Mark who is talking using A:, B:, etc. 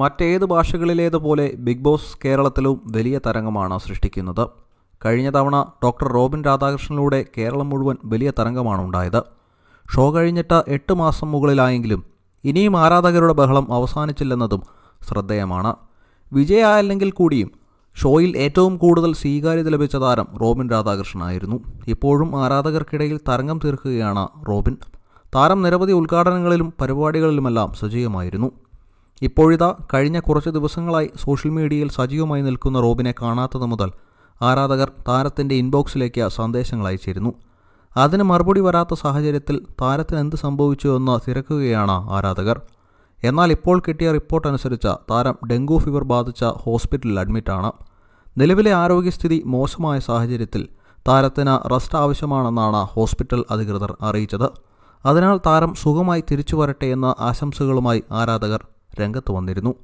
A: മറ്റേത് ഭാഷകളിലേതുപോലെ big boss കേരളത്തിലും വലിയ തരംഗമാണ് സൃഷ്ടിക്കുന്നത് കഴിഞ്ഞ തവണ ഡോക്ടർ റോബിൻ രാധാകൃഷ്ണനിലൂടെ കേരളം മുഴുവൻ വലിയ തരംഗമാണ് ഉണ്ടായത് ഷോ കഴിഞ്ഞിട്ട് എട്ട് മാസം മുകളിലായെങ്കിലും ഇനിയും ആരാധകരുടെ ബഹളം അവസാനിച്ചില്ലെന്നതും ശ്രദ്ധേയമാണ് വിജയമായല്ലെങ്കിൽ കൂടിയും ഷോയിൽ ഏറ്റവും കൂടുതൽ സ്വീകാര്യത ലഭിച്ച താരം റോബിൻ രാധാകൃഷ്ണനായിരുന്നു ഇപ്പോഴും ആരാധകർക്കിടയിൽ തരംഗം തീർക്കുകയാണ് റോബിൻ താരം നിരവധി ഉദ്ഘാടനങ്ങളിലും പരിപാടികളിലുമെല്ലാം സജീവമായിരുന്നു ഇപ്പോഴിതാ കഴിഞ്ഞ കുറച്ച് ദിവസങ്ങളായി സോഷ്യൽ മീഡിയയിൽ സജീവമായി നിൽക്കുന്ന റോബിനെ കാണാത്തത് മുതൽ ആരാധകർ താരത്തിൻ്റെ ഇൻബോക്സിലേക്ക് സന്ദേശങ്ങൾ അയച്ചിരുന്നു അതിന് മറുപടി വരാത്ത സാഹചര്യത്തിൽ താരത്തിന് എന്ത് സംഭവിച്ചു എന്ന് തിരക്കുകയാണ് ആരാധകർ എന്നാൽ ഇപ്പോൾ കിട്ടിയ റിപ്പോർട്ട് അനുസരിച്ച് താരം ഡെങ്കു ഫീവർ ബാധിച്ച ഹോസ്പിറ്റലിൽ അഡ്മിറ്റാണ് നിലവിലെ ആരോഗ്യസ്ഥിതി മോശമായ സാഹചര്യത്തിൽ താരത്തിന് റെസ്റ്റ് ആവശ്യമാണെന്നാണ് ഹോസ്പിറ്റൽ അധികൃതർ അറിയിച്ചത് അതിനാൽ താരം സുഖമായി തിരിച്ചു വരട്ടെ എന്ന ആശംസകളുമായി ആരാധകർ രംഗത്ത് വന്നിരുന്നു